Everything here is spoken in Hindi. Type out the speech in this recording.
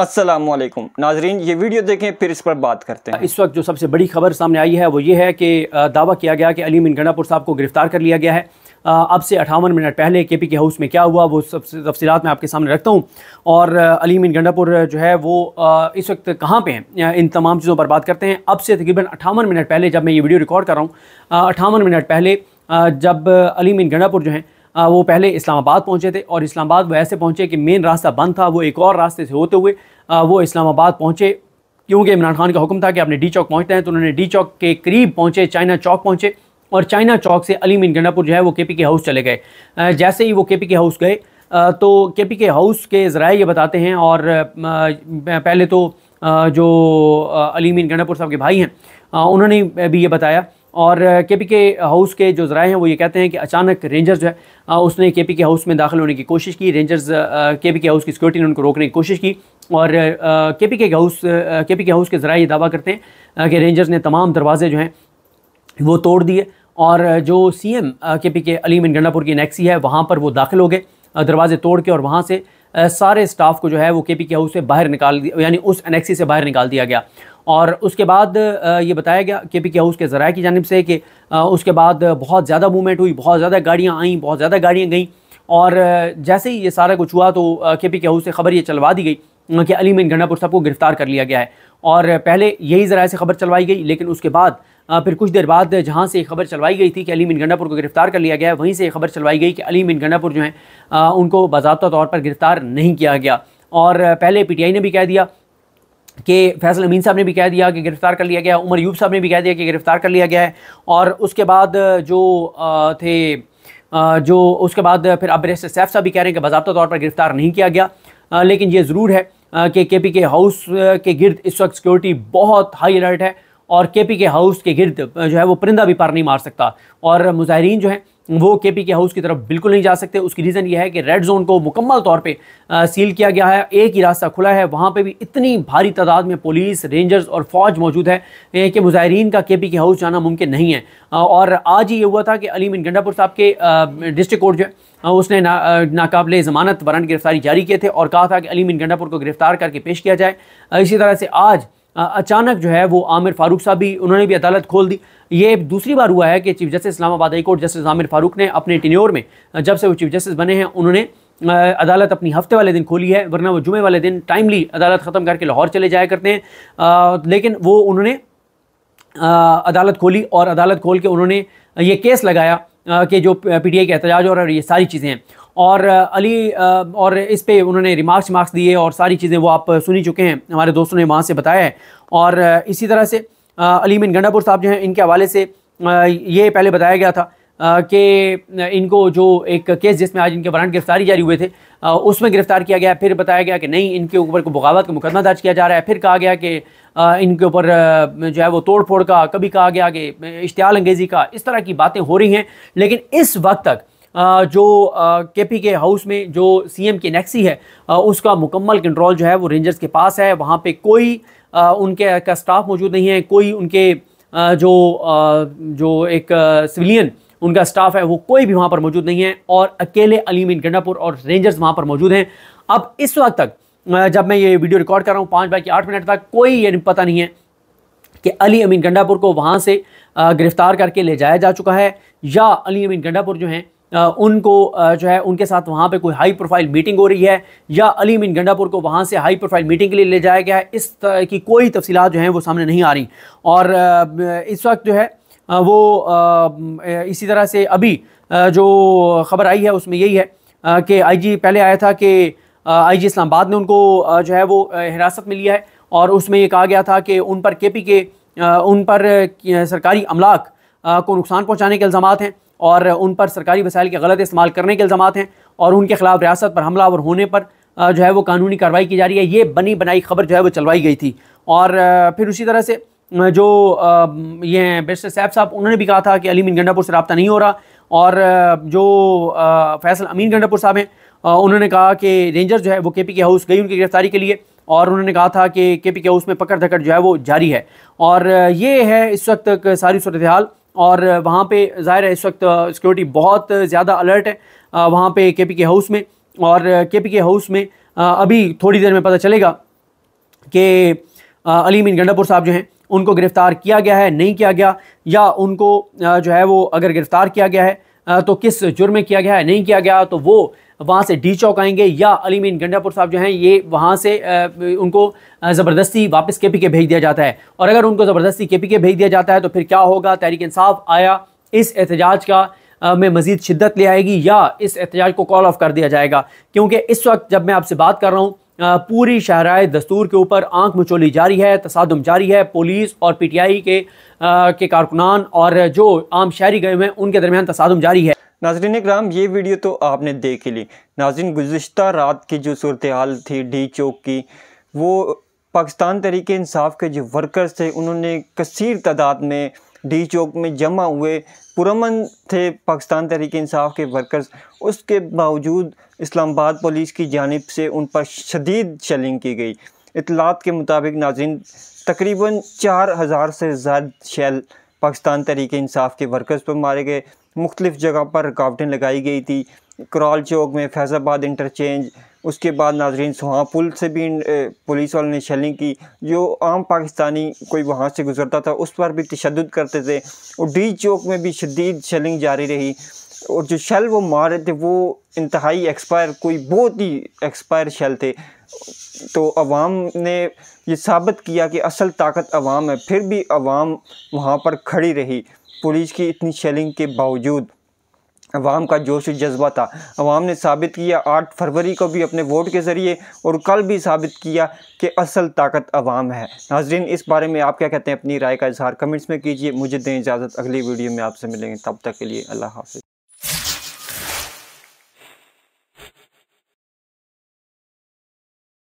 असलम नाजरीन ये वीडियो देखें फिर इस पर बात करते हैं इस वक्त जो सबसे बड़ी खबर सामने आई है वो ये है कि दावा किया गया कि अली मिनगणापुर साहब को गिरफ्तार कर लिया गया है अब से अठावन मिनट पहले के पी के हाउस में क्या हुआ वो सब तफसीत मैं आपके सामने रखता हूँ और अली मिन गंडापुर जो है वो इस वक्त कहाँ पर हैं इन तमाम चीज़ों पर बात करते हैं अब से तकरीबन अठावन मिनट पहले जब मैं ये वीडियो रिकॉर्ड कर रहा हूँ अठावन मिनट पहले जब अली इन गंडापुर जो हैं वो पहले इस्लामाबाद पहुंचे थे और इस्लामाबाद वो ऐसे पहुंचे कि मेन रास्ता बंद था वो एक और रास्ते से होते हुए वो इस्लामाबाद पहुंचे क्योंकि इमरान खान का हुक्म था कि आपने डी चौक पहुँचते हैं तो उन्होंने डी चौक के करीब पहुँचे चाइना चौक पहुँचे और चाइना चौक से अली मीन गंडापुर जो है वो के पी के हाउस चले गए जैसे ही वो तो के पी के हाउस गए तो के पी के हाउस के ज़रा ये बताते हैं और पहले तो जो अली मीन गंडापुर साहब के भाई हैं उन्होंने भी ये बताया और के पी के हाउस के जो ज़रा हैं वो ये कहते हैं कि अचानक रेंजर्स जो है उसने के पी के हाउस में दाखिल होने की कोशिश की रेंजर्स के पी के हाउस की सिक्योरिटी ने उनको रोकने की कोशिश की और के पी के हाउस के पी के हाउस के ज़रा ये दावा करते हैं कि रेंजर्स ने तमाम दरवाजे जो हैं वो तोड़ दिए और जो सी एम के पी के अलीम गंडापुर की नेक्सी है वहाँ पर वो दाखिल हो गए दरवाजे तोड़ के और वहाँ से सारे स्टाफ को जो है वो के पी के हाउस से बाहर निकाल दिया यानी उस एनेक्सी से बाहर निकाल दिया गया और उसके बाद ये बताया गया के पी के हाउस के ज़रा की जानब से कि उसके बाद बहुत ज़्यादा मूवमेंट हुई बहुत ज़्यादा गाड़ियाँ आईं बहुत ज़्यादा गाड़ियाँ गईं और जैसे ही ये सारा कुछ हुआ तो के पी के हाउस से खबर ये चलवा दी गई कि अली मिन गंडापुर साहब को गिरफ्तार कर लिया गया है और पहले यही ज़रा से खबर चलवाई गई लेकिन उसके बाद फिर कुछ देर बाद जहाँ से खबर चलवाई गई थी कि अली मिन गंडापुर को गिरफ्तार कर लिया गया वहीं से खबर चलवाई गई कि अली मिन गंडापुर जो है उनको बाबा तौर पर गिरफ़्तार नहीं किया गया और पहले पीटीआई ने भी कह दिया कि फैसल अमीन साहब ने भी कह दिया कि गिरफ़्तार कर लिया गया उमर यूब साहब ने भी कह दिया कि गिरफ़्तार कर लिया गया है और उसके बाद जो थे जो उसके बाद फिर अब सैफ साहब भी कह रहे हैं कि बाबा तौर पर गिरफ़्तार नहीं किया गया लेकिन ये ज़रूर है कि के पी के हाउस के गिरद इस वक्त सिक्योरिटी बहुत हाई अलर्ट है और के पी के हाउस के गिरद जो है वो परिंदा भी पार नहीं मार सकता और मुजाहरीन जो है वो के पी के हाउस की तरफ बिल्कुल नहीं जा सकते उसकी रीज़न ये है कि रेड जोन को मुकम्मल तौर पे सील किया गया है एक ही रास्ता खुला है वहाँ पे भी इतनी भारी तादाद में पुलिस रेंजर्स और फौज मौजूद है कि मुजाहरीन का के पी के हाउस जाना मुमकिन नहीं है और आज ही ये हुआ था कि अली मिन गंडापुर साहब के डिस्ट्रिक्ट कोर्ट जो है उसने ना नाकबले ज़मानत वारंट गिरफ्तारी जारी किए थे और कहा था कि अली मिन गंडापुर को गिरफ्तार करके पेश किया जाए इसी तरह से आज अचानक जो है वो आमिर फारूक साहब भी उन्होंने भी अदालत खोल दी ये दूसरी बार हुआ है कि chief justice Islamabad high court justice Aamir Farooq ने अपने टिन्योर में जब से वो चीफ जस्टिस बने हैं उन्होंने अदालत अपनी हफ्ते वाले दिन खोली है वरना वो जुमे वाले दिन टाइमली अदालत ख़त्म करके लाहौर चले जाया करते हैं लेकिन वो उन्होंने अदालत खोली और अदालत खोल के उन्होंने ये केस लगाया कि जो पीटीआई के एहतजाज और ये सारी चीज़ें हैं और अली और इस पर उन्होंने रिमार्क्स मार्क्स दिए और सारी चीज़ें वो आप सुन ही चुके हैं हमारे दोस्तों ने वहाँ से बताया है और इसी तरह से अली मिन गंडापुर साहब जो हैं इनके हवाले से ये पहले बताया गया था कि इनको जो एक केस जिसमें आज इनके वारंट गिरफ्तारी जारी हुए थे उसमें गिरफ्तार किया गया फिर बताया गया कि नहीं इनके ऊपर को बगावत का मुकदमा दर्ज किया जा रहा है फिर कहा गया कि इनके ऊपर जो है वो तोड़ फोड़ का कभी कहा गया कि इश्तियाल अंगेज़ी का इस तरह की बातें हो रही हैं लेकिन इस वक्त तक जो के पी के हाउस में जो सी एम की नेक्सी है उसका मुकम्मल कंट्रोल जो है वो रेंजर्स के पास है वहाँ पर कोई उनके का स्टाफ मौजूद नहीं है कोई उनके जो जो एक सिविलियन उनका स्टाफ है वो कोई भी वहाँ पर मौजूद नहीं है और अकेले इन गंडापुर और रेंजर्स वहाँ पर मौजूद हैं अब इस वक्त तक जब मैं ये वीडियो रिकॉर्ड कर रहा हूँ पाँच बाई के आठ मिनट तक कोई ये पता नहीं है कि अली अमीन गंडापुर को वहाँ से गिरफ़्तार करके ले जाया जा चुका है या अली अमीन गंडापुर जो हैं उनको जो है उनके साथ वहाँ पे कोई हाई प्रोफाइल मीटिंग हो रही है या अली मिन गंडापुर को वहाँ से हाई प्रोफाइल मीटिंग के लिए ले जाया गया है इस की कोई तफसीत जो हैं वो सामने नहीं आ रही और इस वक्त जो है वो इसी तरह से अभी जो खबर आई है उसमें यही है कि आईजी पहले आया था कि आईजी इस्लामाबाद ने उनको जो है वो हिरासत में लिया है और उसमें ये कहा गया था कि उन पर के पी के उन पर सरकारी अमलाक को नुकसान पहुँचाने के इल्ज़ाम हैं और उन पर सरकारी वसाइल के गलत इस्तेमाल करने के इल्ज़ाम हैं और उनके खिलाफ रियासत पर हमलावर होने पर जो है वो कानूनी कार्रवाई की जा रही है ये बनी बनाई खबर जो है वो चलवाई गई थी और फिर उसी तरह से जो ये बेस्टर सैफ साहब उन्होंने भी कहा था कि अली मीन गंडापुर से रबता नहीं हो रहा और जो फैसल अमीन गंडापुर साहब हैं उन्होंने कहा कि रेंजर जो है वो के पी के हाउस गई उनकी गिरफ्तारी के लिए और उन्होंने कहा था कि के पी के हाउस में पकड़ धकड़ जो है वो जारी है और ये है इस वक्त सारी सूरत हाल और वहाँ पे ज़ाहिर है इस वक्त सिक्योरिटी बहुत ज़्यादा अलर्ट है वहाँ पे के पी के हाउस में और के पी के हाउस में अभी थोड़ी देर में पता चलेगा कि अली मीन गंडापुर साहब जो हैं उनको गिरफ़्तार किया गया है नहीं किया गया या उनको जो है वो अगर गिरफ़्तार किया गया है तो किस जुर्म में किया गया है नहीं किया गया तो वो वहाँ से डी चौक आएंगे या अली मीन गंडापुर साहब जो हैं ये वहाँ से उनको ज़बरदस्ती वापस के पी के भेज दिया जाता है और अगर उनको ज़बरदस्ती के पी के भेज दिया जाता है तो फिर क्या होगा तहरीक इंसाफ आया इस एहतजाज का में मज़ीद शिद्दत ले आएगी या इस एहतजाज को कॉल ऑफ कर दिया जाएगा क्योंकि इस वक्त जब मैं आपसे बात कर रहा हूँ पूरी शहराए दस्तूर के ऊपर आंख मचोली जारी है तसादम जारी है पुलिस और पीटीआई के आ, के कारकुनान और जो आम शहरी गए हुए हैं उनके दरमियान तसादम जारी है नाजरीन कराम ये वीडियो तो आपने देख ही ली नाजरीन गुज्त रात की जो सूरत हाल थी डी चौक की वो पाकिस्तान तरीके इंसाफ के जो वर्कर्स थे उन्होंने कसर तादाद में डी चौक में जमा हुए पुरमन थे पाकिस्तान तरीके इंसाफ के वर्कर्स उसके बावजूद इस्लामाबाद पुलिस की जानब से उन पर शदीद शलिंग की गई इतलात के मुताबिक नाजिन तकरीबन चार हज़ार से ज़्यादा शैल पाकिस्तान तरीके इंसाफ के वर्कर्स पर मारे गए मुख्तलिफ़ जगह पर रुकावटें लगाई गई थी कराल चौक में फैज़ाबाद इंटरचेंज उसके बाद नाजरीन सुहा पुल से भी पुलिस वालों ने शेलिंग की जो आम पाकिस्तानी कोई वहाँ से गुजरता था उस पर भी तशद करते थे और डी चौक में भी शदीद शलिंग जारी रही और जो शेल वो मार रहे थे वो इंतहाई एक्सपायर कोई बहुत ही एक्सपायर शेल थे तो अवाम ने यह साबित किया कि असल ताकत अवाम है फिर भी अवाम वहाँ पर खड़ी रही पुलिस की इतनी शेलिंग के बावजूद अवाम का जोश जज्बा था अवाम ने साबित किया आठ फरवरी को भी अपने वोट के ज़रिए और कल भी साबित किया कि असल ताकत अवाम है नाजरीन इस बारे में आप क्या कहते हैं अपनी राय का इजहार कमेंट्स में कीजिए मुझे दें इजाज़त अगली वीडियो में आपसे मिलेंगे तब तक के लिए अल्लाह हाफि